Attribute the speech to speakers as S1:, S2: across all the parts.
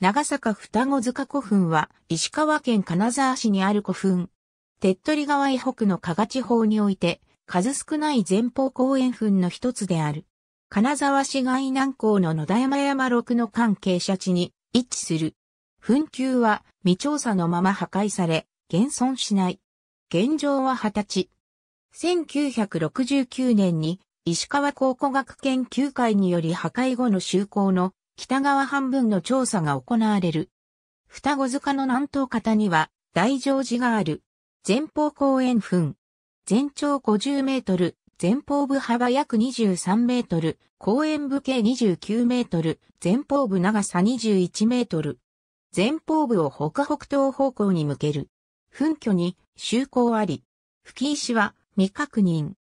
S1: 長坂双子塚古墳は石川県金沢市にある古墳。手っ取り川以北の加賀地方において数少ない前方後円墳の一つである。金沢市外南港の野田山山六の関係者地に位置する。墳丘は未調査のまま破壊され、現存しない。現状は二十歳。1969年に石川考古学研究会により破壊後の就航の北側半分の調査が行われる。双子塚の南東方には大乗寺がある。前方公園墳。全長50メートル、前方部幅約23メートル、公園部径29メートル、前方部長さ21メートル。前方部を北北東方向に向ける。墳居に修行あり。吹石は未確認。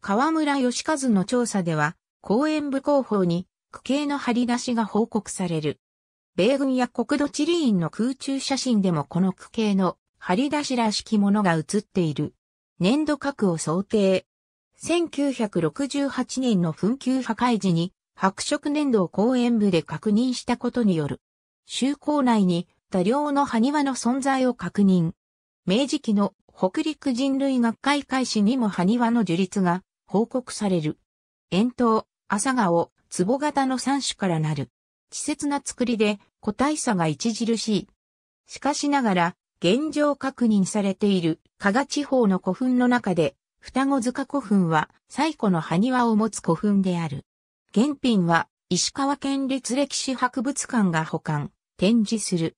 S1: 河村義和の調査では、公園部広報に区形の張り出しが報告される。米軍や国土地理院の空中写真でもこの区形の張り出しらしきものが写っている。粘土核を想定。1968年の紛糾破壊時に白色粘土を公園部で確認したことによる。周港内に多量の埴輪の存在を確認。明治期の北陸人類学会開始にも埴輪の樹立が報告される。遠東、朝顔、壺型の3種からなる。稚拙な作りで個体差が著しい。しかしながら、現状確認されている加賀地方の古墳の中で、双子塚古墳は最古の埴輪を持つ古墳である。原品は石川県立歴史博物館が保管、展示する。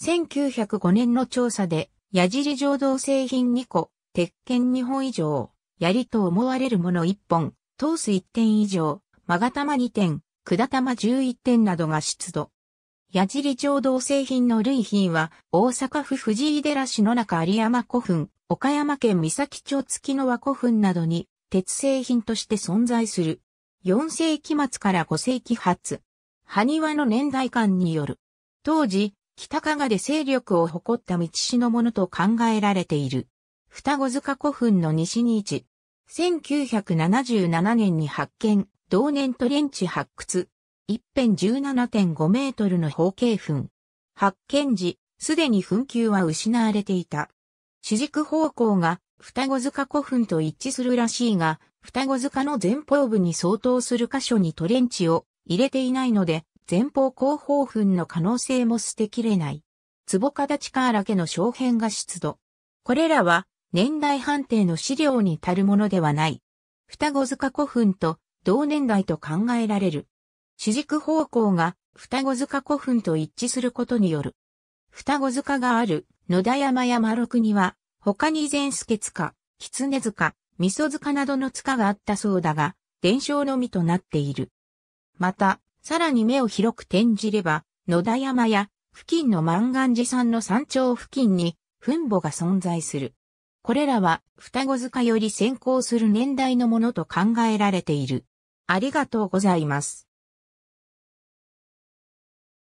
S1: 1905年の調査で、矢尻浄土製品2個、鉄剣2本以上、槍と思われるもの1本、通す1点以上、勾玉2点、タ玉11点などが出土。矢尻町同製品の類品は、大阪府藤井寺市の中有山古墳、岡山県三崎町月の和古墳などに、鉄製品として存在する。4世紀末から5世紀初。埴輪の年代間による。当時、北加賀で勢力を誇った道氏のものと考えられている。双子塚古墳の西に位置。1977年に発見、同年トレンチ発掘。一辺17.5メートルの方形墳。発見時、すでに墳丘は失われていた。主軸方向が双子塚古墳と一致するらしいが、双子塚の前方部に相当する箇所にトレンチを入れていないので、前方後方墳の可能性も捨てきれない。壺形から家の小片が出土。これらは年代判定の資料に足るものではない。双子塚古墳と同年代と考えられる。主軸方向が双子塚古墳と一致することによる。双子塚がある野田山山六には、他に善助塚、狐塚、味噌塚などの塚があったそうだが、伝承のみとなっている。また、さらに目を広く転じれば、野田山や付近の万願寺山の山頂付近に墳墓が存在する。これらは双子塚より先行する年代のものと考えられている。ありがとうございます。